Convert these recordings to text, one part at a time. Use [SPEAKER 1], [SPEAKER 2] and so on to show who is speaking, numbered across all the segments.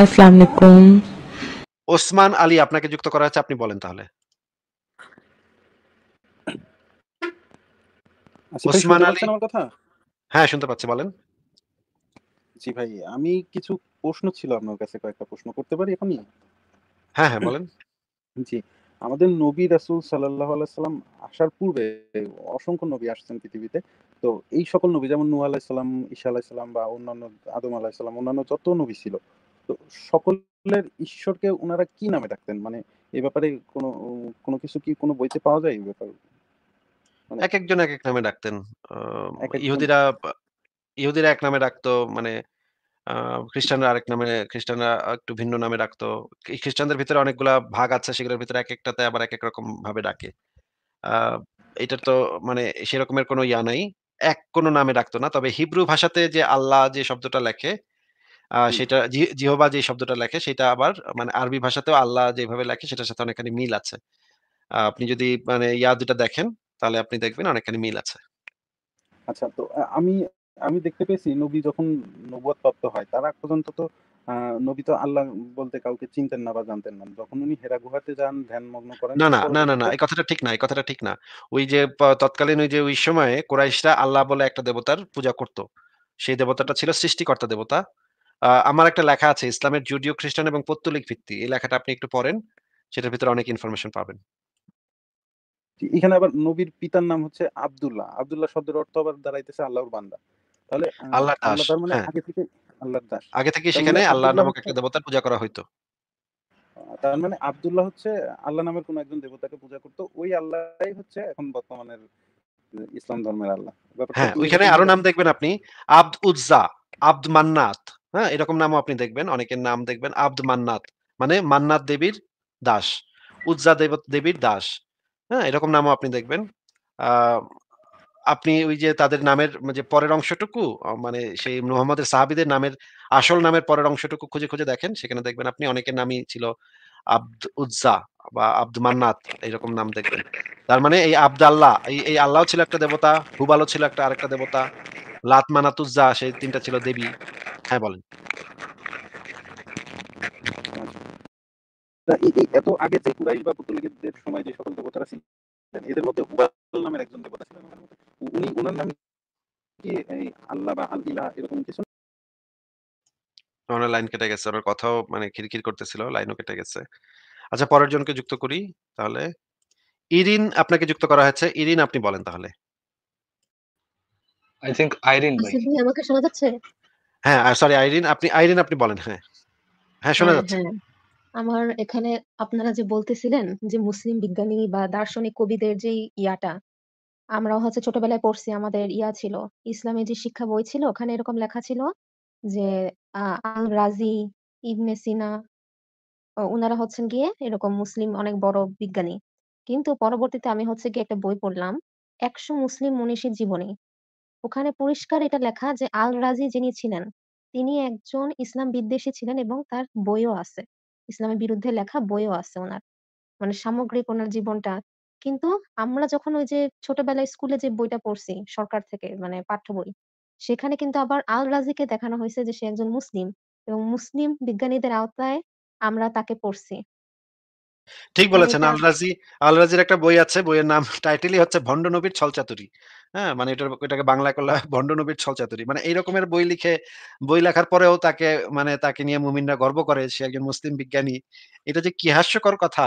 [SPEAKER 1] আসসালামু আলাইকুম
[SPEAKER 2] ওসমান আলী আপনাকে যুক্ত করা আছে আপনি বলেন তাহলে
[SPEAKER 1] আচ্ছা, ওসমান আলী কথা হ্যাঁ শুনতে পাচ্ছি বলেন জি ভাই আমি কিছু প্রশ্ন ছিল আপনার কাছে কয়েকটা প্রশ্ন করতে পারি এখনই হ্যাঁ হ্যাঁ বলেন জি আমাদের নবী রাসুল সাল্লাহ সাল্লাম আসার পূর্বে অসংখ্য নবী আসছেন পৃথিবীতে তো এই সকল নবী যেমন নূ আলাহিসাল্লাম ঈশা আলাহিসাল্লাম বা অন্যান্য আদম আলাহিসাল্লাম অন্যান্য যত নবী ছিল তো সকলের ঈশ্বরকে ওনারা কি নামে ডাকতেন মানে এই ব্যাপারে কোনো কোনো কিছু কি কোনো বইতে পাওয়া যায় এই ব্যাপারে
[SPEAKER 2] মানে এক একজন এক এক নামে ডাকতেন ইহুদিরা ইহুদিরা এক নামে ডাকতো মানে খ্রিস্টানরা আরেক নামে খ্রিস্টানরা একটু ভিন্ন নামে ডাকতো খ্রিস্টানদের ভিতরে অনেকগুলা ভাগ আছে সেগুলোর ভিতরে এক একটাতে আবার এক এক রকম ভাবে ডাকে এটার তো মানে সেরকমের কোনো ইয়া নাই এক কোনো নামে ডাকতো না তবে হিব্রু ভাষাতে যে আল্লাহ যে শব্দটা লেখে সেটা জিহবা যে শব্দটা লেখে সেটা আবার মানে আরবি ভাষাতেও আল্লাহ যেভাবে লেখে সেটার সাথে অনেকখানি মিল আছে আপনি যদি মানে ইয়া দুটা দেখেন তাহলে আপনি দেখবেন অনেকখানি মিল আছে
[SPEAKER 1] আচ্ছা তো আমি আমি দেখতে পেয়েছি নবী যখন নবত প্রাপ্ত হয় তার আগ পর্যন্ত তো নবী তো আল্লাহ বলতে কাউকে চিনতেন না বা জানতেন না যখন উনি হেরা গুহাতে যান ধ্যানমগ্ন করেন না না না না না এই
[SPEAKER 2] কথাটা ঠিক না এই কথাটা ঠিক না ওই যে তৎকালীন ওই যে ওই সময়ে কোরাইশরা আল্লাহ বলে একটা দেবতার পূজা করত সেই দেবতাটা ছিল সৃষ্টিকর্তা দেবতা আমার একটা লেখা আছে ইসলামের জুডিও খ্রিস্টান এবং পত্তলিক ভিত্তি এই লেখাটা আপনি একটু পড়েন সেটার ভিতরে অনেক ইনফরমেশন পাবেন
[SPEAKER 1] এখানে আবার নবীর পিতার নাম হচ্ছে আব্দুল্লাহ আব্দুল্লাহ শব্দের অর্থ আবার দাঁড়াইতেছে আল্লাহর বান্দা তাহলে আল্লাহ দাস মানে হ্যাঁ। আগে থেকে আল্লাহর দাস আগে থেকে সেখানে আল্লাহ নামক একটা দেবতার পূজা করা হইতো তার মানে আব্দুল্লাহ হচ্ছে আল্লাহ নামের কোন একজন দেবতাকে পূজা করতো ওই আল্লাহই হচ্ছে এখন বর্তমানের ইসলাম ধর্মের আল্লাহ হ্যাঁ ওইখানে
[SPEAKER 2] আরো নাম দেখবেন আপনি আব্দ উজ্জা আব্দ মান্নাত হ্যাঁ এরকম নামও আপনি দেখবেন অনেকের নাম দেখবেন আব্দ মান্নাত মানে মান্নাত দেবীর দাস উজ্জা দেব দেবীর দাস হ্যাঁ এরকম নামও আপনি দেখবেন আপনি ওই যে তাদের নামের যে পরের অংশটুকু মানে সেই মোহাম্মদের সাহাবিদের নামের আসল নামের পরের অংশটুকু খুঁজে খুঁজে দেখেন সেখানে দেখবেন আপনি অনেকের নামই ছিল আব্দ উজ্জা বা আব্দ মান্নাত এইরকম নাম দেখবেন তার মানে এই আব্দ আল্লাহ এই এই আল্লাহ ছিল একটা দেবতা হুবালও ছিল একটা আরেকটা দেবতা লাত মানাতুজ্জা সেই তিনটা ছিল দেবী হ্যাঁ বলেন
[SPEAKER 1] আচ্ছা। এত আগে যে কুরাইশ বা সময় যে সকল দেবতারা ছিলেন এদের মধ্যে নামের একজন দেবতা ছিলেন উনি ওনার নাম কি আল্লাহ বা আল ইলা এরকম কিছু
[SPEAKER 2] ওনার লাইন কেটে গেছে ওনার কথাও মানে খিরখির করতেছিল লাইনও কেটে গেছে আচ্ছা পরের জনকে যুক্ত করি তাহলে ইরিন আপনাকে যুক্ত করা হয়েছে ইরিন আপনি বলেন তাহলে আই থিংক আইরিন ভাই
[SPEAKER 3] আমাকে শোনা যাচ্ছে
[SPEAKER 2] হ্যাঁ সরি আইরিন আপনি আইরিন আপনি বলেন হ্যাঁ হ্যাঁ শোনা হ্যাঁ, যাচ্ছে হ্যাঁ।
[SPEAKER 3] আমার এখানে আপনারা যে বলতেছিলেন যে মুসলিম বিজ্ঞানী বা দার্শনিক কবিদের যে ইয়াটা আমরা হচ্ছে ছোটবেলায় পড়ছি আমাদের ইয়া ছিল ইসলামের যে শিক্ষা বই ছিল ওখানে এরকম লেখা ছিল যে আহ, আল রাজি ইবনে সিনা ওনারা হচ্ছেন গিয়ে এরকম মুসলিম অনেক বড় বিজ্ঞানী কিন্তু পরবর্তীতে আমি হচ্ছে গিয়ে একটা বই পড়লাম একশো মুসলিম মনীষীর জীবনী ওখানে পরিষ্কার এটা লেখা যে আল-রাজি যিনি ছিলেন, তিনি একজন ইসলাম বিদ্বেষী ছিলেন এবং তার বইও আছে। ইসলামের বিরুদ্ধে লেখা বইও আছে ওনার মানে সামগ্রিক ওনার জীবনটা। কিন্তু আমরা যখন ওই যে ছোটবেলায় স্কুলে যে বইটা পড়ছি সরকার থেকে মানে পাঠ্য বই, সেখানে কিন্তু আবার আল-রাজিকে দেখানো হয়েছে যে সে একজন মুসলিম এবং মুসলিম বিজ্ঞানীদের আওতায় আমরা তাকে পড়ছি।
[SPEAKER 2] ঠিক বলেছেন। এটা আল-রাজি আল-রাজির একটা বই আছে। বইয়ের নাম টাইটেলই হচ্ছে ভণ্ড নবীর ছলচাতুরি। হ্যাঁ মানে এটা এটাকে বাংলা করলে ভণ্ডনবীর ছলচাতুরি মানে এইরকমের বই লিখে বই লেখার পরেও তাকে মানে তাকে নিয়ে মুমিনরা গর্ব করে সে একজন মুসলিম বিজ্ঞানী এটা যে কি হাস্যকর কথা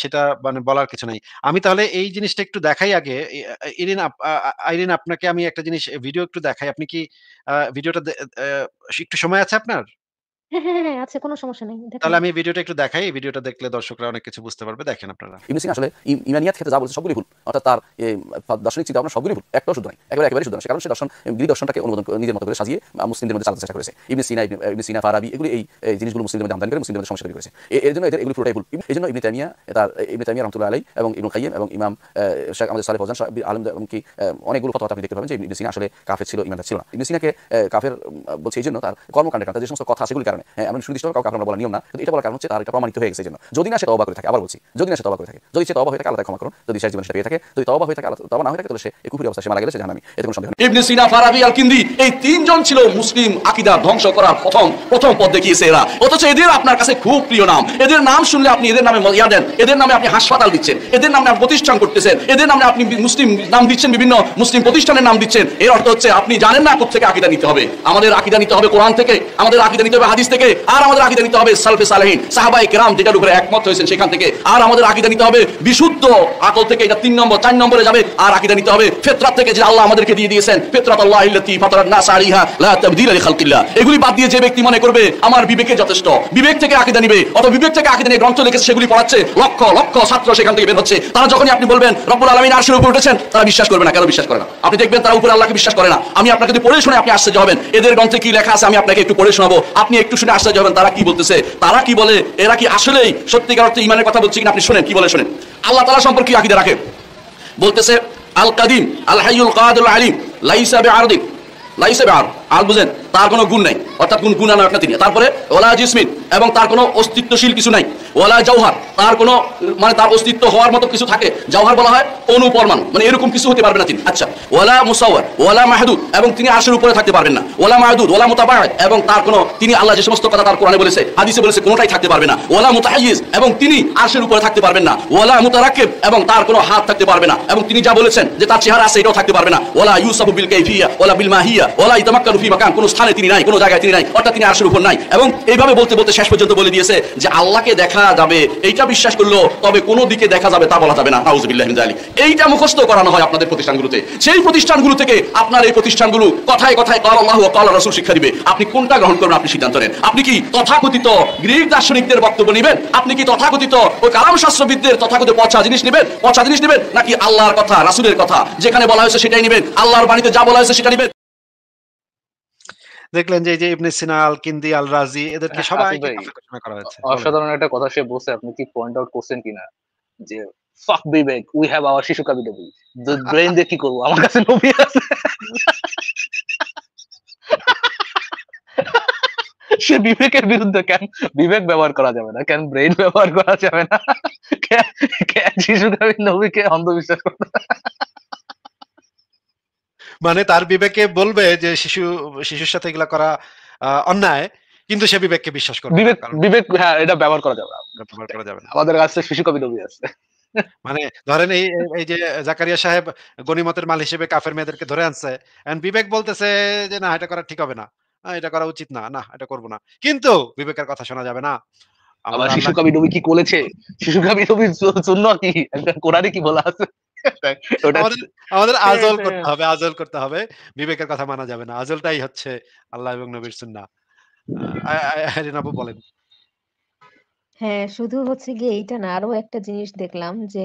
[SPEAKER 2] সেটা মানে বলার কিছু নাই আমি তাহলে এই জিনিসটা একটু দেখাই আগে ইরিন আইরিন আপনাকে আমি একটা জিনিস ভিডিও একটু দেখাই আপনি কি ভিডিওটা একটু সময় আছে আপনার
[SPEAKER 3] হ্যাঁ, হ্যাঁ, হ্যাঁ, আছে কোনো সমস্যা নেই। তাহলে
[SPEAKER 2] আমি ভিডিওটা একটু দেখাই এই ভিডিওটা দেখলে দর্শকরা অনেক কিছু বুঝতে পারবে দেখেন আপনারা
[SPEAKER 4] ইবনে সিনা আসলে ইমানিয়াত ক্ষেত্রে যা সবগুলি ভুল অর্থাৎ তার দার্শনিক চিন্তা ভাবনা সবগুলি ভুল একটাও শুদ্ধ নাই একেবারে একেবারে শুদ্ধ নয় কারণ সে দর্শন গিরি দর্শনটাকে অনুমোদন নিজের মতো করে সাজিয়ে মুসলিমদের মধ্যে চালাতে চেষ্টা করেছে ইবনে সিনা ইবনে- সিনা ফারাবি এগুলি এই জিনিসগুলো মুসলিমদের মধ্যে আমদানি করে মুসলিমদের মধ্যে সমস্যা তৈরি করেছে এর জন্য এদের এগুলি পুরোটাই ভুল এই জন্য ইবনে তামিয়া তার ইবনে তামিয়া রহমতুল্লাহ আলাই এবং ইবনুল কাইয়িম এবং ইমাম শেখ আমাদের সালে ফজান আলম এবং কি অনেকগুলো কথা আপনি দেখতে পাবেন যে ইবনে সিনা আসলে কাফের ছিল ইমানদার ছিল না ইবনে সিনাকে কাফের বলছে এই জন্য তার কর্মকাণ্ডের কারণে যে সমস্ত কথা সেগুলি কারণে কারণে মানে, হ্যাঁ, এমন সুনির্দিষ্ট কাউকে আপনার বলা নিয়ম না কিন্তু এটা বলার কারণ হচ্ছে তার এটা প্রমাণিত হয়ে গেছে জন্য যদি না সে তবা করে থাকে আবার বলছি যদি না সে তবা করে থাকে যদি সে তবা হয়ে থাকে আলাদা ক্ষমা করুন যদি শেষ জীবন সেটা পেয়ে থাকে যদি তবা হয়ে থাকে আলাদা তবা না হয়ে থাকে তাহলে সে এই কুফুরি অবস্থা সে মারা গেলে সে জানামি এতে কোনো সন্দেহ নেই ইবনে সিনা ফারাবি আল কিন্দি এই তিনজন ছিল মুসলিম আকীদা ধ্বংস করার প্রথম প্রথম পথ দেখিয়েছে এরা অথচ এদের আপনার কাছে খুব প্রিয় নাম এদের নাম শুনলে আপনি এদের নামে ইয়া দেন এদের নামে আপনি হাসপাতাল দিচ্ছেন এদের নামে আপনি প্রতিষ্ঠান করতেছেন এদের নামে আপনি মুসলিম নাম দিচ্ছেন বিভিন্ন মুসলিম প্রতিষ্ঠানের নাম দিচ্ছেন এর অর্থ হচ্ছে আপনি জানেন না কোথা থেকে আকিদা নিতে হবে আমাদের আকিদা নিতে হবে কোরআন থেকে আমাদের আকিদা নিতে হবে হাদিস থেকে আর আমাদের আকিদা নিতে হবে সালফে সালাহীন সাহাবাই কেরাম যেটার উপরে একমত হয়েছেন সেখান থেকে আর আমাদের আকিদা নিতে হবে বিশুদ্ধ আকল থেকে এটা তিন নম্বর চার নম্বরে যাবে আর আকিদা নিতে হবে ফেতরাত থেকে যে আল্লাহ আমাদেরকে দিয়ে দিয়েছেন ফেতরাত আল্লাহ ইল্লাতি ফাতরাত না সারিহা লা তাবদিল আলি খালকিল্লাহ এগুলি বাদ দিয়ে যে ব্যক্তি মনে করবে আমার বিবেকে যথেষ্ট বিবেক থেকে আকিদা নিবে অথবা বিবেক থেকে আকিদা নিয়ে গ্রন্থ লিখেছে সেগুলি পড়াচ্ছে লক্ষ লক্ষ ছাত্র সেখান থেকে বের হচ্ছে তারা যখনই আপনি বলবেন রব্বুল আলামিন আরশের উপর উঠেছেন তারা বিশ্বাস করবে না কেন বিশ্বাস করে না আপনি দেখবেন তারা উপরে আল্লাহকে বিশ্বাস করে না আমি আপনাকে যদি পড়ে শুনে আপনি আশ্চর্য যাবেন এদের গ্রন্থে কি লেখা আছে আমি আপনাকে একটু পড়ে শোনাবো আপনি একটু শুনে আশ্চর্য হবেন তারা কি বলতেছে তারা কি বলে এরা কি আসলেই সত্যিকার অর্থে ইমানের কথা বলছে কিনা আপনি শোনেন কি বলে শোনেন আল্লাহ তালা সম্পর্কে আকিদা রাখে বলতেছে আল কাদিম আল হাইউল কাদুল আলিম লাইসাবে আরদিম লাইসাবে আর আর বুঝেন তার কোনো গুণ নাই অর্থাৎ কোন গুণ আনার তিনি তারপরে ওলা জিসমিন এবং তার কোনো অস্তিত্বশীল কিছু নাই ওলা জওহার তার কোনো মানে তার অস্তিত্ব হওয়ার মতো কিছু থাকে জওহার বলা হয় অনুপরমাণু মানে এরকম কিছু হতে পারবে না তিনি আচ্ছা ওলা মুসাওয়ার ওলা মাহদুদ এবং তিনি আশের উপরে থাকতে পারবেন না ওলা মাহদুদ ওলা মোতাবায়ত এবং তার কোনো তিনি আল্লাহ যে সমস্ত কথা তার কোরআনে বলেছে হাদিসে বলেছে কোনোটাই থাকতে পারবে না ওলা মুতাহিজ এবং তিনি আশের উপরে থাকতে পারবেন না ওলা মুতারাকিব এবং তার কোনো হাত থাকতে পারবে না এবং তিনি যা বলেছেন যে তার চেহারা আছে এটাও থাকতে পারবে না ওলা ইউসাফু বিল কাইফিয়া ওলা বিল মাহিয়া ওলা ইতামাক্কা রুফি মাকান কোনো স্থানে তিনি নাই কোনো জায়গায় তিনি নাই অর্থাৎ তিনি আসার উপর নাই এবং এইভাবে বলতে বলতে শেষ পর্যন্ত বলে দিয়েছে যে আল্লাহকে দেখা যাবে এইটা বিশ্বাস করলো তবে কোনো দিকে দেখা যাবে তা বলা যাবে না হাউজবিল্লাহ আলী এইটা মুখস্থ করানো হয় আপনাদের প্রতিষ্ঠানগুলোতে সেই প্রতিষ্ঠানগুলো থেকে আপনার এই প্রতিষ্ঠানগুলো কথায় কথায় কল আল্লাহ কল রসুল শিক্ষা দিবে আপনি কোনটা গ্রহণ করবেন আপনি সিদ্ধান্ত নেন আপনি কি তথাকথিত গ্রিক দার্শনিকদের বক্তব্য নেবেন আপনি কি তথাকথিত ওই কালাম শাস্ত্রবিদদের তথাকথিত পচা জিনিস নেবেন পচা জিনিস নেবেন নাকি আল্লাহর কথা রাসুলের কথা যেখানে বলা হয়েছে সেটাই নেবেন আল্লাহর বাণীতে যা বলা হয়েছে সেটা নেবেন
[SPEAKER 2] দেখলেন যে এই যে ইবনে সিনা আল কিন্দি আল রাজি এদেরকে হ্যাঁ, সবাই
[SPEAKER 5] করা হয়েছে অসাধারণ একটা কথা সে বলছে আপনি কি পয়েন্ট আউট করছেন কিনা যে ফাক বিবেক উই হ্যাভ আওয়ার শিশু কবি নবী ব্রেন দিয়ে কি করবো আমার কাছে নবী আছে সে বিবেকের বিরুদ্ধে কেন বিবেক ব্যবহার করা যাবে না কেন ব্রেন ব্যবহার করা যাবে না শিশু শিশু নবীকে অন্ধবিশ্বাস করতে মানে তার
[SPEAKER 2] বিবেকে বলবে যে শিশু শিশুর সাথে এগুলো করা অন্যায় কিন্তু সে বিবেককে বিশ্বাস করবে বিবেক বিবেক হ্যাঁ এটা ব্যবহার
[SPEAKER 5] করা যাবে ব্যবহার করা যাবে না আমাদের কাছে শিশু কবি নবী আছে
[SPEAKER 2] মানে ধরেন এই এই যে জাকারিয়া সাহেব গনিমতের মাল হিসেবে কাফের মেয়েদেরকে ধরে আনছে এন্ড বিবেক বলতেছে যে না এটা করা ঠিক হবে না এটা করা উচিত না না এটা করব না কিন্তু বিবেকের
[SPEAKER 5] কথা শোনা যাবে না আবার শিশু কবি নবী কি বলেছে শিশু কবি নবীর জন্য কি একটা কোরআনে কি বলা আছে
[SPEAKER 1] আমাদের হ্যাঁ, আজল হ্যাঁ। করতে হবে
[SPEAKER 5] আজল করতে হবে
[SPEAKER 2] বিবেকের কথা মানা যাবে না আজলটাই হচ্ছে আল্লাহ এবং নবীর সুন্না আপু বলেন
[SPEAKER 3] হ্যাঁ শুধু হচ্ছে গিয়ে এইটা না আরো একটা জিনিস দেখলাম যে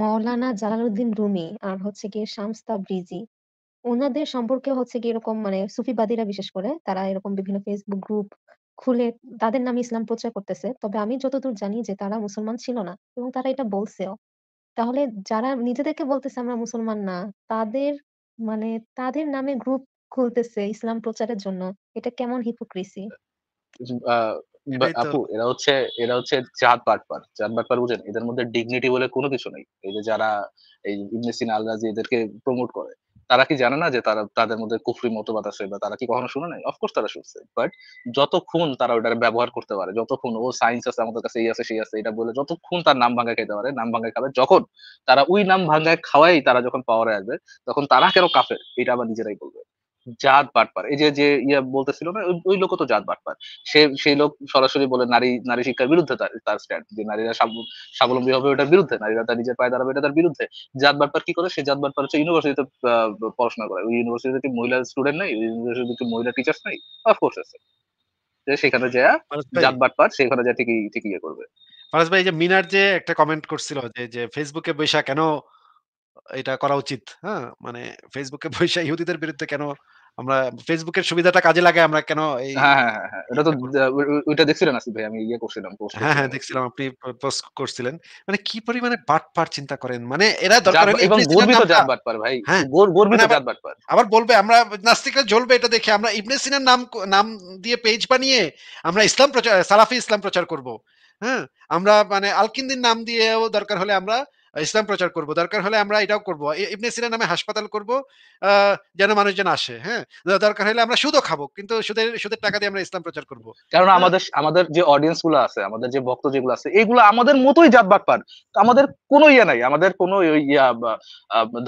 [SPEAKER 3] মৌলানা জালালউদ্দিন রুমি আর হচ্ছে গিয়ে শামস্তা ব্রিজি ওনাদের সম্পর্কে হচ্ছে কি এরকম মানে সুফিবাদীরা বিশেষ করে তারা এরকম বিভিন্ন ফেসবুক গ্রুপ খুলে তাদের নামে ইসলাম প্রচার করতেছে তবে আমি যতদূর জানি যে তারা মুসলমান ছিল না এবং তারা এটা বলছেও তাহলে যারা নিজেদেরকে বলতেছে আমরা মুসলমান না, তাদের মানে তাদের নামে গ্রুপ খুলতেছে ইসলাম প্রচারের জন্য। এটা কেমন হিপোক্রেসি
[SPEAKER 5] আপু এরা হচ্ছে এরা হচ্ছে জাত বাটপার। জাত বাটপার বুঝেন? এদের মধ্যে ডিগনিটি বলে কোনো কিছু নেই এই যে যারা এই ইবনে সিনা, আল-রাজি এদেরকে প্রমোট করে। তারা কি জানে না যে তারা তাদের মধ্যে কুফরি মতবাদ আছে বা তারা কি কখনো শুনে নাই অফকোর্স তারা শুনছে বাট যতক্ষণ তারা ওটা ব্যবহার করতে পারে যতক্ষণ ও সায়েন্স আছে আমাদের কাছে এই আছে সেই আছে এটা বলে যতক্ষণ তার নাম ভাঙ্গা খেতে পারে নাম ভাঙ্গা খাবে যখন তারা ওই নাম ভাঙ্গায় খাওয়াই তারা যখন পাওয়ারে আসবে তখন তারা কেন কাফের এটা আবার নিজেরাই বলবে জাত বাটপার এই যে যে ইয়া বলতেছিল না ওই লোক তো জাত বাটপার সে সেই লোক সরাসরি বলে নারী নারী শিক্ষার বিরুদ্ধে তার তার স্ট্যান্ড যে নারীরা স্বাবলম্বী হবে ওটার বিরুদ্ধে নারীরা তার নিজের পায়ে দাঁড়াবে এটা তার বিরুদ্ধে জাত বাটপার কি করে সে জাত বাটপার হচ্ছে ইউনিভার্সিটিতে পড়াশোনা করে ওই ইউনিভার্সিটিতে কি মহিলা স্টুডেন্ট নাই ওই ইউনিভার্সিটিতে কি মহিলা টিচার্স নাই অফকোর্স আছে যে সেখানে যা জাত বাটপার সেখানে যা ঠিকই ঠিকই ইয়ে করবে
[SPEAKER 2] ফারাজ ভাই যে মিনার যে একটা কমেন্ট করছিল যে যে ফেসবুকে বৈশা কেন এটা করা উচিত হ্যাঁ মানে ফেসবুকে পয়সা ইহুদিদের বিরুদ্ধে কেন আমরা ফেসবুকের সুবিধাটা কাজে লাগে আমরা কেন এই হ্যাঁ হ্যাঁ, হ্যাঁ, হ্যাঁ। এটা তো
[SPEAKER 5] ওইটা দেখছিলেন আসিফ ভাই আমি ইয়ে করছিলাম হ্যাঁ হ্যাঁ
[SPEAKER 2] দেখছিলাম আপনি পোস্ট করছিলেন মানে কি পরিমানে বাট পার চিন্তা করেন মানে এরা দরকার হলে এবং গর্বিত জাত
[SPEAKER 5] বাট পার ভাই হ্যাঁ। গর্বিত মানে জাত বাট পার
[SPEAKER 2] আবার বলবে আমরা নাস্তিকরা জ্বলবে এটা দেখে আমরা ইবনে সিনার নাম নাম দিয়ে পেজ বানিয়ে আমরা ইসলাম প্রচার সালাফি ইসলাম প্রচার করব হ্যাঁ আমরা মানে আলকিন্দির নাম দিয়েও দরকার হলে আমরা ইসলাম প্রচার করব দরকার হলে আমরা এটাও করব ইবনে সিনা নামে হাসপাতাল করব যেন মানুষজন আসে হ্যাঁ দরকার হলে আমরা সুদও খাবো কিন্তু সুদের সুদের টাকা দিয়ে আমরা ইসলাম প্রচার করব
[SPEAKER 5] কারণ আমাদের আমাদের যে অডিয়েন্স গুলো আছে আমাদের যে ভক্ত যেগুলো আছে এগুলো আমাদের মতোই জাত বাটপার আমাদের কোনো ইয়ে নাই আমাদের কোনো ইয়া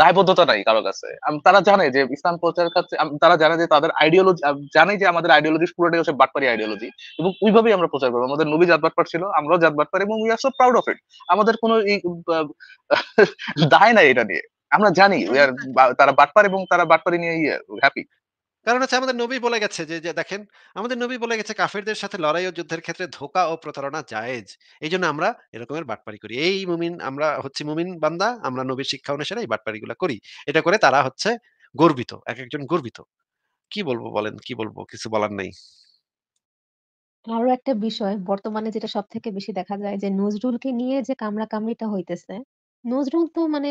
[SPEAKER 5] দায়বদ্ধতা নাই কারো কাছে তারা জানে যে ইসলাম প্রচার কাছে তারা জানে যে তাদের আইডিওলজি জানে যে আমাদের আইডিওলজি পুরোটাই হচ্ছে বাটপারি আইডিওলজি এবং ওইভাবেই আমরা প্রচার করবো আমাদের নবী জাত বাটপার ছিল আমরাও জাত বাটপার এবং we are so proud of it আমাদের কোনো দায় নাই এটা নিয়ে আমরা জানি তারা বাটপার এবং তারা বাটপারি নিয়ে
[SPEAKER 2] হ্যাপি ইয়ে, কারণ হচ্ছে আমাদের নবী বলে গেছে যে দেখেন আমাদের নবী বলে গেছে কাফেরদের সাথে লড়াই ও যুদ্ধের ক্ষেত্রে ধোকা ও প্রতারণা জায়েজ এই জন্য আমরা এরকমের বাটপারি করি এই মুমিন আমরা হচ্ছে মুমিন বান্দা আমরা নবীর শিক্ষা অনুসারে এই বাটপারিগুলো করি এটা করে তারা হচ্ছে গর্বিত এক একজন গর্বিত কি বলবো বলেন কি বলবো কিছু বলার নেই
[SPEAKER 3] আরো একটা বিষয় বর্তমানে যেটা সব থেকে বেশি দেখা যায় যে নজরুলকে নিয়ে যে কামড়া কামড়িটা হইতেছে নজরুল তো মানে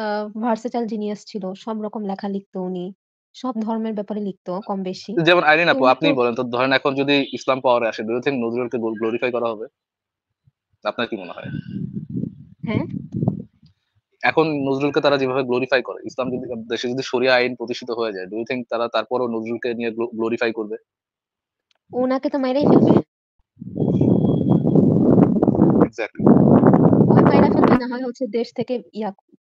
[SPEAKER 3] আ ভার্সেটাইল জিনিয়াস ছিল। সব রকম লেখা লিখত উনি। সব ধর্মের ব্যাপারে লিখত কম বেশি। যেমন আইরিন আপু আপনি বলেন
[SPEAKER 5] তো ধরেন এখন যদি ইসলাম পাওয়ারে আসে, দুই ইউ নজরুলকে গ্লোরিফাই করা হবে? আপনার কি মনে হয়? হ্যাঁ? এখন নজরুলকে তারা যেভাবে গ্লোরিফাই করে, ইসলাম যদি দেশে যদি শরিয়া আইন প্রতিষ্ঠিত হয়ে যায়, দুই ইউ তারা তারপরও নজরুলকে নিয়ে গ্লোরিফাই করবে?
[SPEAKER 3] ওনাকে তো মাইরাই ফেলবে। না হয় হচ্ছে দেশ থেকে ইয়া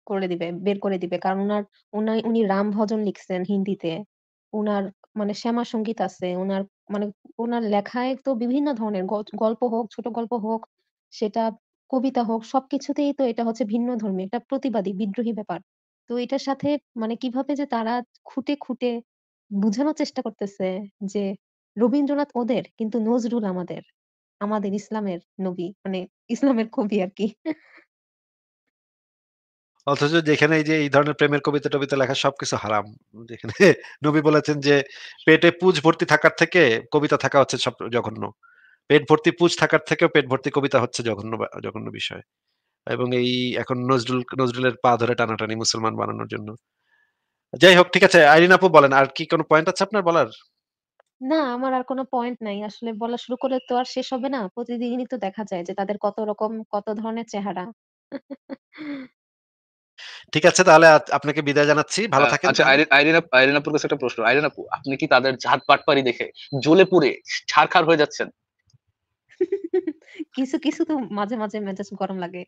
[SPEAKER 3] করে দিবে, বের করে দিবে। কারণ ওনার উনা উনি রাম ভজন লিখছেন হিন্দিতে। ওনার মানে শ্যামা সংগীত আছে। ওনার মানে ওনার লেখায় তো বিভিন্ন ধরনের গল্প হোক, ছোট গল্প হোক, সেটা কবিতা হোক, সবকিছুতেই তো এটা হচ্ছে ভিন্ন ধর্মী একটা প্রতিবাদী, বিদ্রোহী ব্যাপার। তো এটার সাথে মানে কিভাবে যে তারা খুঁটে, খুঁটে বুঝানোর চেষ্টা করতেছে যে রবীন্দ্রনাথ ওদের কিন্তু নজরুল আমাদের। আমাদের ইসলামের নবী, মানে ইসলামের কবি আর কি
[SPEAKER 2] অথচ যেখানে এই যে এই ধরনের প্রেমের কবিতা টবিতা লেখা সবকিছু হারাম যেখানে নবী বলেছেন যে পেটে পুজ ভর্তি থাকার থেকে কবিতা থাকা হচ্ছে সব জঘন্য পেট ভর্তি পুজ থাকার থেকেও পেট ভর্তি কবিতা হচ্ছে জঘন্য জঘন্য বিষয় এবং এই এখন নজরুল নজরুলের পা ধরে টানাটানি মুসলমান বানানোর জন্য যাই হোক ঠিক আছে আইরিন আপু বলেন আর কি কোনো পয়েন্ট আছে আপনার বলার
[SPEAKER 3] না আমার আর কোনো পয়েন্ট নাই আসলে বলা শুরু করলে তো আর শেষ হবে না প্রতিদিনই তো দেখা যায় যে তাদের কত রকম কত ধরনের চেহারা
[SPEAKER 2] ঠিক আছে তাহলে আপনাকে বিদায় জানাচ্ছি ভালো হ্যাঁ, থাকেন আচ্ছা
[SPEAKER 5] আইরিন আইরিন আপুর কাছে একটা প্রশ্ন আইরিন আপু আপনি কি তাদের ঝাঁট পাটপারি দেখে জ্বলে পুড়ে ছারখার হয়ে যাচ্ছেন
[SPEAKER 3] কিছু কিছু তো মাঝে মাঝে মেজাজ গরম লাগে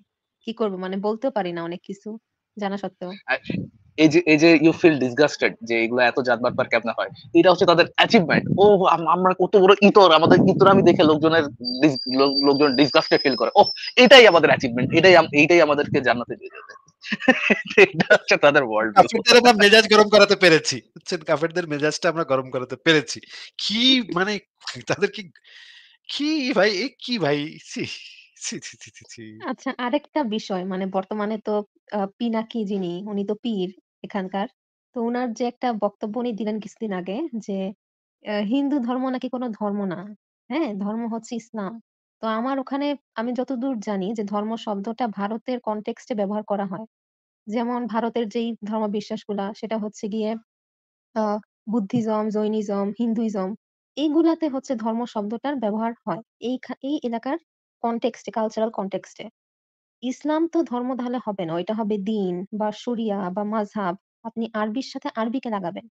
[SPEAKER 3] কি করব মানে বলতে পারি না অনেক কিছু জানা সত্ত্বেও
[SPEAKER 5] এই যে এই যে ইউ ফিল ডিসগাস্টেড যে এগুলো এত জাতবার পার কেমন হয় এটা হচ্ছে তাদের অ্যাচিভমেন্ট ও আমরা কত বড় ইতর আমাদের ইতর আমি দেখে লোকজনের লোকজন ডিসগাস্টেড ফিল করে ও এটাই আমাদের অ্যাচিভমেন্ট এটাই এইটাই আমাদেরকে জানাতে দিয়ে যাবে তাদের ওয়ার্ল্ড আমরা মেজাজ গরম করাতে পেরেছি
[SPEAKER 2] মেজাজটা আমরা গরম করাতে পেরেছি কি মানে তাদের কি কি
[SPEAKER 3] ভাই এ কি ভাই আচ্ছা আরেকটা বিষয় মানে বর্তমানে তো পিনাকি যিনি উনি তো পীর এখানকার তো উনার যে একটা বক্তব্য উনি দিলেন কিছুদিন আগে যে হিন্দু ধর্ম নাকি কোনো ধর্ম না হ্যাঁ ধর্ম হচ্ছে ইসলাম তো আমার ওখানে আমি যতদূর জানি যে ধর্ম শব্দটা ভারতের কনটেক্সটে ব্যবহার করা হয়। যেমন ভারতের যেই ধর্ম বিশ্বাসগুলা সেটা হচ্ছে গিয়ে বুদ্ধিজম, জৈনিজম, হিন্দুইজম এইগুলাতে হচ্ছে ধর্ম শব্দটার ব্যবহার হয়। এই এই এলাকার কনটেক্সটে কালচারাল কনটেক্সটে। ইসলাম তো ধর্ম তাহলে হবে না। ওইটা হবে দিন বা সরিয়া বা মাঝহাব আপনি আরবির সাথে আরবিকে লাগাবেন।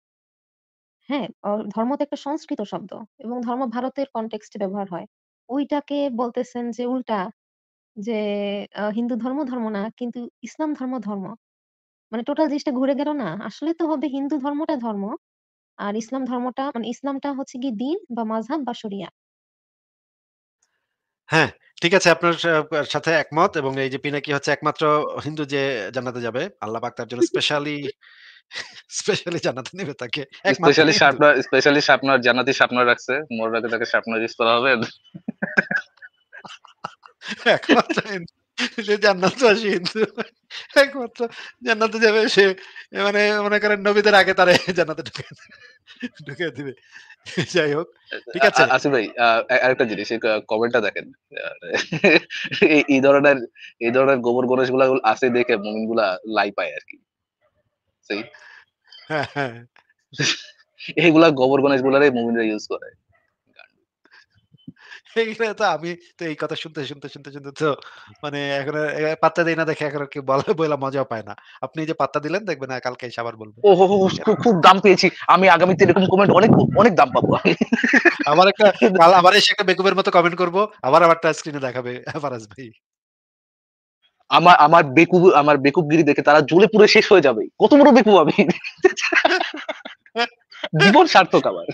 [SPEAKER 3] হ্যাঁ, ধর্ম তো একটা সংস্কৃত শব্দ এবং ধর্ম ভারতের কনটেক্সটে ব্যবহার হয়। ওইটাকে বলতেছেন যে উল্টা যে হিন্দু ধর্ম, ধর্ম না কিন্তু ইসলাম ধর্ম, ধর্ম। মানে টোটাল জিনিসটা ঘুরে গেল না। আসলে তো হবে হিন্দু ধর্মটা ধর্ম। আর ইসলাম ধর্মটা মানে ইসলামটা হচ্ছে কি দিন বা মাযহাব বা শরিয়া।
[SPEAKER 2] হ্যাঁ, ঠিক আছে আপনার সাথে একমত এবং এই যে পিনাকি হচ্ছে একমাত্র হিন্দু যে জান্নাতে যাবে। আল্লাহ পাক তার জন্য স্পেশালি স্পেশালি জান্নাতি নেবে তাকে স্পেশালি
[SPEAKER 5] স্পেশালি জান্নাতি শার্পনার রাখছে মোর রাখে তাকে করা হবে
[SPEAKER 2] একমাত্র জান্নাত আসে হিন্দু একমাত্র জান্নাতে যাবে সে মানে মনে করেন নবীদের আগে তারা জান্নাতে ঢুকে
[SPEAKER 5] ঢুকে দিবে যাই হোক ঠিক আছে আসি ভাই আরেকটা জিনিস কমেন্টটা দেখেন এই ধরনের এই ধরনের গোবর গণেশ গুলা আছে দেখে মুমিন গুলা লাই পায় আর কি সেই এইগুলা গোবর গণেশ বলারে ইউজ করে
[SPEAKER 2] তো আমি তো এই কথা শুনতে শুনতে শুনতে শুনতে তো মানে এখন পাত্তা দেই না দেখে এখন কি বলে পায় না আপনি যে পাত্তা দিলেন দেখবেন কালকে এসে আবার বলবো
[SPEAKER 5] ও খুব দাম পেয়েছি আমি আগামীতে এরকম কমেন্ট অনেক অনেক দাম পাবো আমার একটা আবার এসে একটা বেকুবের মতো কমেন্ট করবো আবার আবার স্ক্রিনে দেখাবে ফারাজ ভাই আমার আমার বেকুব আমার বেকুবগিরি দেখে তারা জ্বলে পুরে শেষ হয়ে যাবে কত বড় বেকুব আমি জীবন সার্থক আমার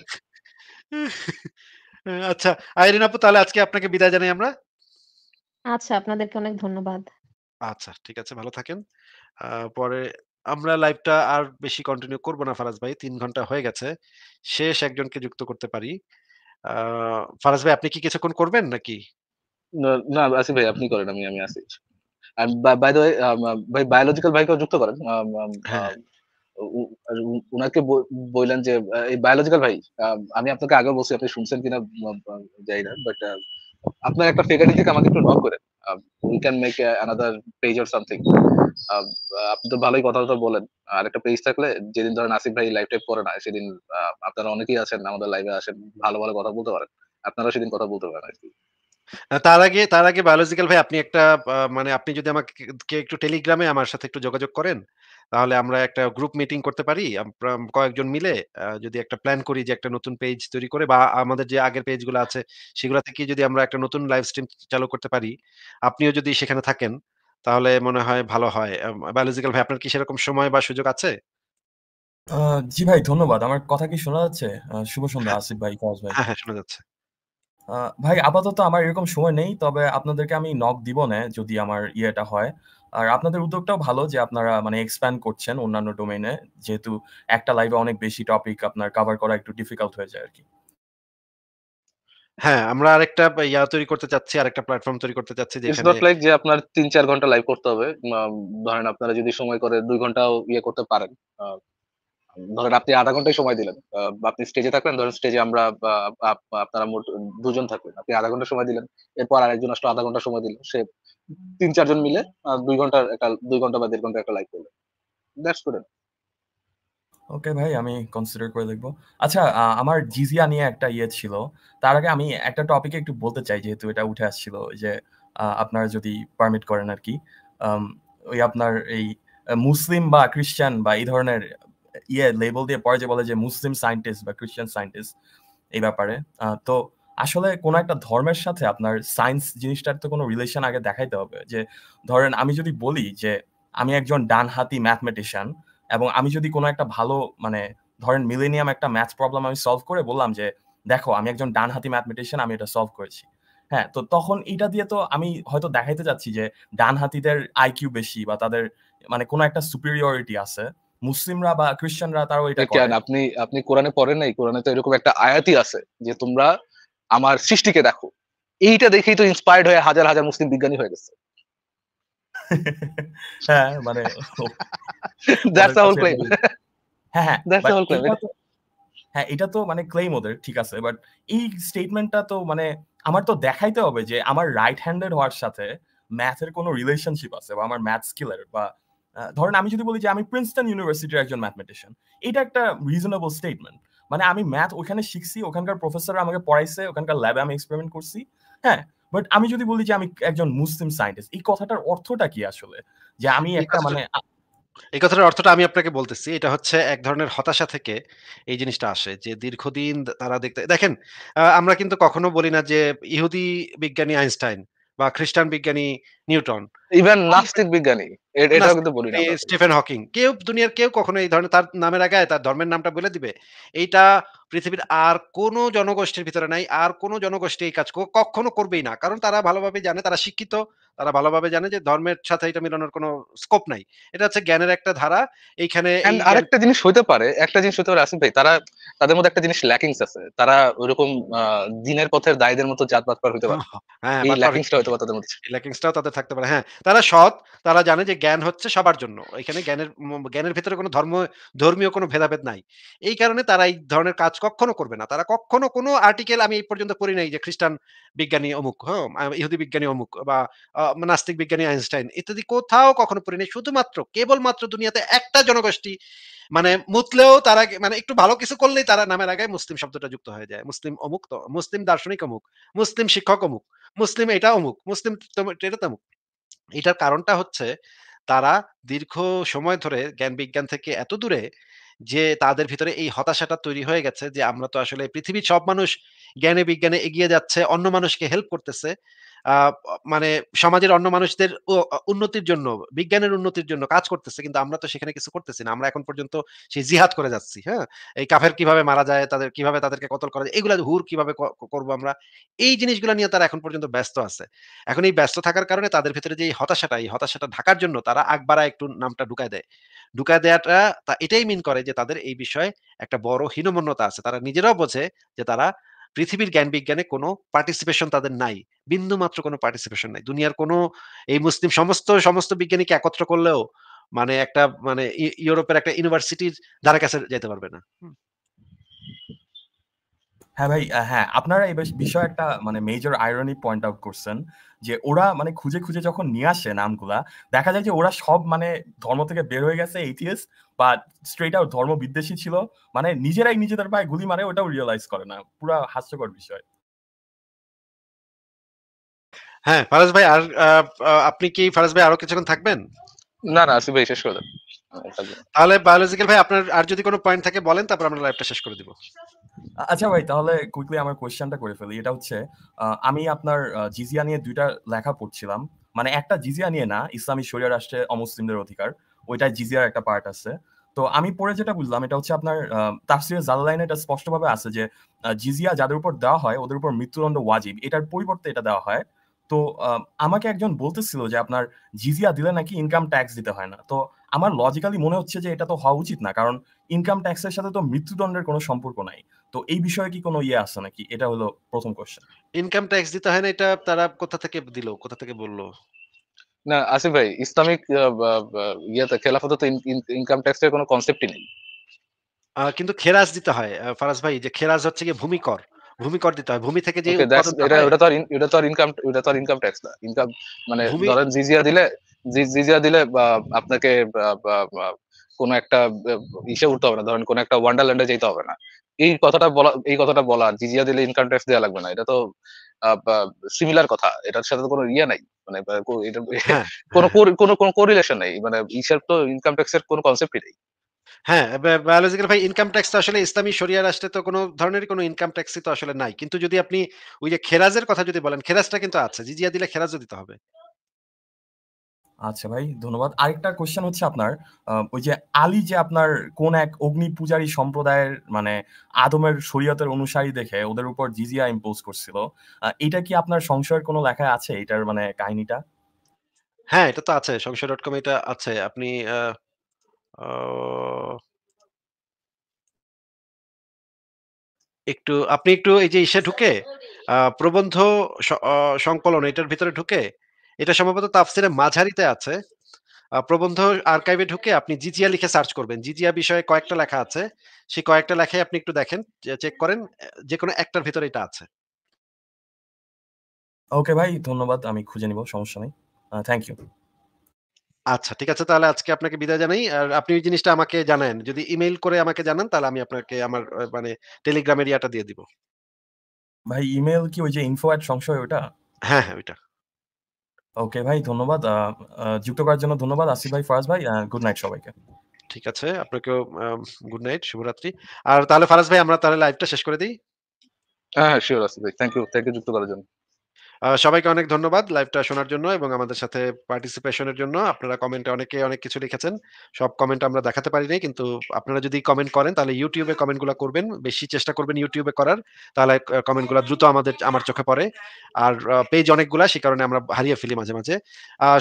[SPEAKER 2] আচ্ছা আইরিন আপু তাহলে আজকে আপনাকে বিদায় জানাই আমরা
[SPEAKER 3] আচ্ছা আপনাদেরকে অনেক ধন্যবাদ
[SPEAKER 2] আচ্ছা ঠিক আছে ভালো থাকেন পরে আমরা লাইভটা আর বেশি কন্টিনিউ করব না ফারাজ ভাই তিন ঘন্টা হয়ে গেছে শেষ একজনকে যুক্ত করতে পারি ফারাজ ভাই আপনি কি কিছুক্ষণ করবেন
[SPEAKER 5] নাকি না আসি ভাই আপনি করেন আমি আমি আসি আর বাই দ্য বায়োলজিক্যাল ভাইকেও যুক্ত করেন um, um, um, হ্যাঁ। উনাকে বললেন যে এই বায়োলজিক্যাল ভাই আমি আপনাকে আগে বলছি আপনি শুনছেন কিনা যাই না বাট আপনার একটা ফেকারি থেকে আমাকে একটু নক করেন we can make another page or something আপনি তো ভালোই কথা কথা বলেন আর একটা পেজ থাকলে যেদিন ধরেন আসিফ ভাই লাইভ টাইপ করে না সেদিন আপনারা অনেকেই আছেন আমাদের লাইভে আসেন ভালো ভালো কথা বলতে পারেন আপনারা সেদিন কথা বলতে পারেন আর কি
[SPEAKER 2] তার আগে তার আগে বায়োলজিক্যাল ভাই আপনি একটা মানে আপনি যদি আমাকে একটু টেলিগ্রামে আমার সাথে একটু যোগাযোগ করেন তাহলে আমরা একটা গ্রুপ মিটিং করতে পারি কয়েকজন মিলে যদি একটা প্ল্যান করি যে একটা নতুন পেজ তৈরি করে বা আমাদের যে আগের পেজগুলো আছে সেগুলো থেকে যদি আমরা একটা নতুন লাইভ স্ট্রিম চালু করতে পারি আপনিও যদি সেখানে থাকেন তাহলে মনে হয় ভালো হয় বায়োলজিক্যাল ভাই আপনার কি সেরকম সময় বা সুযোগ আছে
[SPEAKER 6] জি ভাই ধন্যবাদ আমার কথা কি শোনা যাচ্ছে শুভ সন্ধ্যা হ্যাঁ। আসিফ ভাই ভাই হ্যাঁ, হ্যাঁ শোনা যাচ্ছে ভাই আপাতত আমার এরকম সময় নেই তবে আপনাদেরকে আমি নক দিব না যদি আমার ইয়েটা হয় আর আপনাদের উদ্যোগটাও ভালো যে আপনারা মানে এক্সপ্যান্ড করছেন অন্যান্য ডোমেইনে যেহেতু একটা লাইভে অনেক বেশি টপিক আপনার কভার করা একটু ডিফিকাল্ট হয়ে যায় আর কি
[SPEAKER 2] হ্যাঁ আমরা আরেকটা ইয়া তৈরি করতে চাচ্ছি আরেকটা প্ল্যাটফর্ম তৈরি করতে চাচ্ছি যেখানে ইটস নট
[SPEAKER 6] লাইক যে আপনার 3 4 ঘন্টা লাইভ করতে হবে
[SPEAKER 5] ধরেন আপনারা যদি সময় করে 2 ঘন্টাও ইয়ে করতে পারেন ধরেন আপনি আধা ঘন্টায় সময় দিলেন আপনি স্টেজে থাকলেন ধরেন স্টেজে আমরা আপনারা মোট দুজন থাকলেন আপনি আধা ঘন্টা সময় দিলেন এরপর আরেকজন আসলে আধা ঘন্টা সময় দিলেন সে তিন চারজন মিলে দুই ঘন্টার একটা দুই ঘন্টা বা দেড় ঘন্টা একটা লাইক করলেন দ্যাটস গুড
[SPEAKER 6] ওকে ভাই আমি কনসিডার করে দেখবো আচ্ছা আমার জিজিয়া নিয়ে একটা ইয়ে ছিল তার আগে আমি একটা টপিকে একটু বলতে চাই যেহেতু এটা উঠে আসছিল যে আপনারা যদি পারমিট করেন আর কি ওই আপনার এই মুসলিম বা খ্রিস্টান বা এই ধরনের ইয়ে লেবল দিয়ে পরে যে বলে যে মুসলিম সায়েন্টিস্ট বা খ্রিস্টান সায়েন্টিস্ট এই ব্যাপারে তো আসলে কোনো একটা ধর্মের সাথে আপনার সায়েন্স জিনিসটার তো কোনো রিলেশন আগে দেখাইতে হবে যে ধরেন আমি যদি বলি যে আমি একজন ডানহাতি ম্যাথমেটিশিয়ান এবং আমি যদি কোনো একটা ভালো মানে ধরেন মিলেনিয়াম একটা ম্যাথ প্রবলেম আমি সলভ করে বললাম যে দেখো আমি একজন ডানহাতি ম্যাথমেটিশিয়ান আমি এটা সলভ করেছি হ্যাঁ তো তখন এটা দিয়ে তো আমি হয়তো দেখাইতে যাচ্ছি যে ডানহাতিদের আইকিউ বেশি বা তাদের মানে কোনো একটা সুপিরিয়রিটি আছে মুসলিমরা বা খ্রিস্টানরা তারাও এটা কেন আপনি
[SPEAKER 5] আপনি কোরআনে পড়েন নাই কোরআনে তো এরকম একটা আয়াতই আছে যে তোমরা আমার সৃষ্টিকে দেখো এইটা দেখেই তো ইন্সপায়ার্ড হয়ে হাজার হাজার মুসলিম বিজ্ঞানী হয়ে গেছে হ্যাঁ মানে দ্যাটস হোল ক্লেম
[SPEAKER 6] হ্যাঁ হ্যাঁ দ্যাটস হোল ক্লেম হ্যাঁ এটা তো মানে ক্লেম ওদের ঠিক আছে বাট এই স্টেটমেন্টটা তো মানে আমার তো দেখাইতে হবে যে আমার রাইট হ্যান্ডেড হওয়ার সাথে ম্যাথের কোনো রিলেশনশিপ আছে বা আমার ম্যাথ স্কিলের বা ধরেন আমি যদি বলি যে আমি প্রিন্সটন ইউনিভার্সিটির একজন ম্যাথমেটিশিয়ান এটা একটা রিজনেবল স্টেটমেন্ট মানে আমি ম্যাথ ওখানে শিখছি ওখানকার প্রফেসর আমাকে পড়াইছে ওখানকার ল্যাবে আমি এক্সপেরিমেন্ট করছি হ্যাঁ বাট আমি যদি বলি যে আমি একজন মুসলিম সায়েন্টিস্ট এই কথাটার অর্থটা কি আসলে যে আমি একটা মানে এই কথাটার অর্থটা আমি আপনাকে বলতেছি এটা হচ্ছে এক ধরনের হতাশা থেকে
[SPEAKER 2] এই জিনিসটা আসে যে দীর্ঘদিন তারা দেখতে দেখেন আমরা কিন্তু কখনো বলি না যে ইহুদি বিজ্ঞানী আইনস্টাইন বা খ্রিস্টান বিজ্ঞানী নিউটন ইভেন নাস্তিক বিজ্ঞানী এটা কিন্তু বলি না স্টিফেন হকিং কেউ দুনিয়ার কেউ কখনো এই ধরনের তার নামের আগে তার ধর্মের নামটা বলে দিবে এইটা পৃথিবীর আর কোনো জনগোষ্ঠীর ভিতরে নাই আর কোনো জনগোষ্ঠী এই কাজ কখনো করবেই না কারণ তারা ভালোভাবে জানে তারা শিক্ষিত তারা ভালোভাবে জানে যে ধর্মের সাথে এটা মিলানোর কোনো স্কোপ নাই এটা হচ্ছে জ্ঞানের একটা ধারা এইখানে আরেকটা
[SPEAKER 5] জিনিস হইতে পারে একটা জিনিস হইতে পারে আসিফ ভাই তারা তাদের মধ্যে একটা জিনিস ল্যাকিংস আছে তারা ওরকম দিনের পথের দায়ীদের মতো জাত বাতপার হইতে পারে
[SPEAKER 2] হ্যাঁ এই ল্যাকিংসটা
[SPEAKER 5] পারে তাদের মধ্যে ল্যাকিংসটাও তাদের থাকতে পারে হ্যাঁ তারা সৎ তারা জানে যে জ্ঞান
[SPEAKER 2] হচ্ছে সবার জন্য এখানে জ্ঞানের জ্ঞানের ভিতরে কোনো ধর্ম ধর্মীয় কোনো ভেদাভেদ নাই এই কারণে তারা এই ধরনের কাজ কখনো করবে না তারা কখনো কোনো আর্টিকেল আমি এই পর্যন্ত পড়ি নাই যে খ্রিস্টান বিজ্ঞানী অমুক হ্যাঁ ইহুদি বিজ্ঞানী অমুক বা নাস্তিক বিজ্ঞানী আইনস্টাইন ইত্যাদি কোথাও কখনো পড়ি নাই শুধুমাত্র কেবলমাত্র দুনিয়াতে একটা জনগোষ্ঠী মানে মুতলেও তারা মানে একটু ভালো কিছু করলেই তারা নামের আগে মুসলিম শব্দটা যুক্ত হয়ে যায় মুসলিম অমুক তো মুসলিম দার্শনিক অমুক মুসলিম শিক্ষক অমুক মুসলিম এটা অমুক মুসলিম এটা তমুক এটার কারণটা হচ্ছে তারা দীর্ঘ সময় ধরে জ্ঞান বিজ্ঞান থেকে এত দূরে যে তাদের ভিতরে এই হতাশাটা তৈরি হয়ে গেছে যে আমরা তো আসলে পৃথিবীর সব মানুষ জ্ঞানে বিজ্ঞানে এগিয়ে যাচ্ছে অন্য মানুষকে হেল্প করতেছে মানে সমাজের অন্য মানুষদের উন্নতির জন্য বিজ্ঞানের উন্নতির জন্য কাজ করতেছে কিন্তু আমরা তো সেখানে কিছু করতেছি না আমরা এখন পর্যন্ত সেই জিহাদ করে যাচ্ছি হ্যাঁ এই কাফের কিভাবে মারা যায় তাদের কিভাবে তাদেরকে কতল করা যায় এগুলা হুর কিভাবে করবো আমরা এই জিনিসগুলো নিয়ে তারা এখন পর্যন্ত ব্যস্ত আছে এখন এই ব্যস্ত থাকার কারণে তাদের ভেতরে যে হতাশাটা এই হতাশাটা ঢাকার জন্য তারা আকবারা একটু নামটা ঢুকায় দেয় ঢুকায় দেওয়াটা তা এটাই মিন করে যে তাদের এই বিষয়ে একটা বড় হীনমন্যতা আছে তারা নিজেরাও বোঝে যে তারা পৃথিবীর জ্ঞান বিজ্ঞানে কোনো পার্টিসিপেশন তাদের নাই বিন্দু মাত্র কোনো পার্টিসিপেশন নাই দুনিয়ার কোনো এই মুসলিম সমস্ত সমস্ত বিজ্ঞানীকে একত্র করলেও মানে একটা মানে ইউরোপের একটা ইউনিভার্সিটির ধারে কাছে যেতে পারবে না
[SPEAKER 6] হ্যাঁ ভাই হ্যাঁ আপনারা এই বিষয়ে একটা মানে মেজর আইরনি পয়েন্ট আউট করছেন যে ওরা মানে খুঁজে খুঁজে যখন নিয়ে আসে নামগুলা দেখা যায় যে ওরা সব মানে ধর্ম থেকে বের হয়ে গেছে এইটিএস বা স্ট্রেট আউট ধর্ম বিদ্বেষী ছিল মানে নিজেরাই নিজেদের পায়ে গুলি মারে ওটাও রিয়েলাইজ করে না পুরা হাস্যকর বিষয়
[SPEAKER 2] হ্যাঁ ফারাজ ভাই আর আপনি কি ফারাজ ভাই আরো কিছুক্ষণ থাকবেন না না আসিফ ভাই শেষ করে দেন তাহলে বায়োলজিক্যাল ভাই আপনার আর যদি কোনো পয়েন্ট থাকে বলেন তারপর আমরা লাইভটা শেষ
[SPEAKER 6] করে দিব আচ্ছা ভাই তাহলে কুইকলি আমার কোয়েশ্চেনটা করে ফেলি এটা হচ্ছে আমি আপনার জিজিয়া নিয়ে দুইটা লেখা পড়ছিলাম মানে একটা জিজিয়া নিয়ে না ইসলামী শরীয় রাষ্ট্রে অমুসলিমদের অধিকার ওইটা জিজিয়ার একটা পার্ট আছে তো আমি পড়ে যেটা বুঝলাম এটা হচ্ছে আপনার তাফসিরে জালালাইনে এটা স্পষ্টভাবে আছে যে জিজিয়া যাদের উপর দেওয়া হয় ওদের উপর মৃত্যুদণ্ড ওয়াজিব এটার পরিবর্তে এটা দেওয়া হয় তো আমাকে একজন বলতেছিল যে আপনার জিজিয়া দিলে নাকি ইনকাম ট্যাক্স দিতে হয় না তো আমার লজিক্যালি মনে হচ্ছে যে এটা তো হওয়া উচিত না কারণ ইনকাম ট্যাক্সের সাথে তো মৃত্যুদণ্ডের কোনো সম্পর্ক নাই তো এই বিষয়ে কি কোনো ইয়ে আছে নাকি এটা হলো প্রথম কোশ্চেন ইনকাম ট্যাক্স দিতে হয় না এটা তারা কোথা থেকে দিল কোথা থেকে বলল
[SPEAKER 5] না আসিফ ভাই ইসলামিক ইয়াতে খেলাফত তো ইনকাম ট্যাক্সের কোনো কনসেপ্টই নেই
[SPEAKER 2] কিন্তু খেরাজ দিতে
[SPEAKER 5] হয় ফারাজ ভাই যে খেরাজ হচ্ছে কি ভূমিকর ভূমিকর দিতে হয় ভূমি থেকে যে এটা এটা তো এটা তো ইনকাম এটা তো ইনকাম ট্যাক্স না ইনকাম মানে ধরেন জিজিয়া দিলে জিজিয়া দিলে আপনাকে কোনো একটা ইসে উঠতে হবে না ধরেন কোনো একটা ওয়ান্ডারল্যান্ডে যেতে হবে না এই কথাটা বলা এই কথাটা বলা জিজিয়া দিলে ইনকাম ট্যাক্স দেওয়া লাগবে না এটা তো সিমিলার কথা এটার সাথে কোনো ইয়ে নাই মানে হ্যাঁ, হ্যাঁ। কোনো কোনো কোরিলেশন নেই মানে ইসের তো ইনকাম ট্যাক্সের কোনো কনসেপ্টই নেই হ্যাঁ বায়োলজিক্যাল ভাই ইনকাম ট্যাক্স তো আসলে ইসলামী
[SPEAKER 2] সরিয়া রাষ্ট্রে তো কোনো ধরনের কোনো ইনকাম ট্যাক্সই তো আসলে নাই কিন্তু যদি আপনি ওই যে খেরাজের কথা যদি বলেন খেরাজটা কিন্তু আছে জিজিয়া দিলে খেরাজও দিতে হবে
[SPEAKER 6] আচ্ছা ভাই ধন্যবাদ আরেকটা কোশ্চেন হচ্ছে আপনার ওই যে আলী যে আপনার কোন এক অগ্নি পূজারী সম্প্রদায়ের মানে আদমের শরীয়তের অনুসারী দেখে ওদের উপর জিজিয়া ইম্পোজ করছিল এটা কি আপনার সংশয়ের কোনো লেখায় আছে এটার মানে কাহিনীটা
[SPEAKER 2] হ্যাঁ এটা তো আছে সংশয় ডট কম এটা আছে আপনি একটু আপনি একটু এই যে ইসে ঢুকে প্রবন্ধ সংকলন এটার ভিতরে ঢুকে এটা সম্ভবত তাফসিরের মাঝারিতে আছে প্রবন্ধ আর্কাইভে ঢুকে আপনি জিজিয়া লিখে সার্চ করবেন জিজিয়া বিষয়ে কয়েকটা লেখা আছে সেই কয়েকটা লেখায় আপনি একটু দেখেন চেক করেন যে কোনো একটার ভিতরে এটা আছে
[SPEAKER 6] ওকে ভাই ধন্যবাদ আমি খুঁজে নিব সমস্যা নেই থ্যাংক ইউ আচ্ছা ঠিক আছে
[SPEAKER 2] তাহলে আজকে আপনাকে বিদায় জানাই আর আপনি ওই জিনিসটা আমাকে জানান যদি ইমেল করে আমাকে জানান তাহলে আমি আপনাকে আমার
[SPEAKER 6] মানে টেলিগ্রামের ইয়াটা দিয়ে দিব ভাই ইমেল কি ওই যে ইনফো সংশয় ওটা হ্যাঁ হ্যাঁ ওইটা ওকে ভাই ধন্যবাদ যুক্ত করার জন্য ধন্যবাদ আসিফ ভাই ফারাজ ভাই গুড নাইট সবাইকে
[SPEAKER 2] ঠিক আছে আপনাকেও গুড নাইট শুভরাত্রি আর তাহলে ফারাজ ভাই আমরা তাহলে লাইভটা শেষ করে দিই
[SPEAKER 5] হ্যাঁ শিওর হ্যাঁ, আসিফ ভাই থ্যাংক ইউ থ্যাংক ইউ যুক্ত করার জন্য
[SPEAKER 2] সবাইকে অনেক ধন্যবাদ লাইভটা শোনার জন্য এবং আমাদের সাথে পার্টিসিপেশনের জন্য আপনারা কমেন্টে অনেকে অনেক কিছু লিখেছেন সব কমেন্ট আমরা দেখাতে পারিনি কিন্তু আপনারা যদি কমেন্ট করেন তাহলে ইউটিউবে কমেন্টগুলো করবেন বেশি চেষ্টা করবেন ইউটিউবে করার তাহলে কমেন্টগুলো দ্রুত আমাদের আমার চোখে পড়ে আর পেজ অনেকগুলা সেই কারণে আমরা হারিয়ে ফেলি মাঝে মাঝে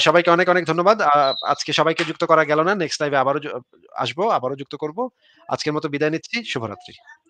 [SPEAKER 2] সবাইকে অনেক অনেক ধন্যবাদ আজকে সবাইকে যুক্ত করা গেল না নেক্সট লাইভে আবারও আসবো আবারও যুক্ত করব আজকের মতো বিদায় নিচ্ছি শুভরাত্রি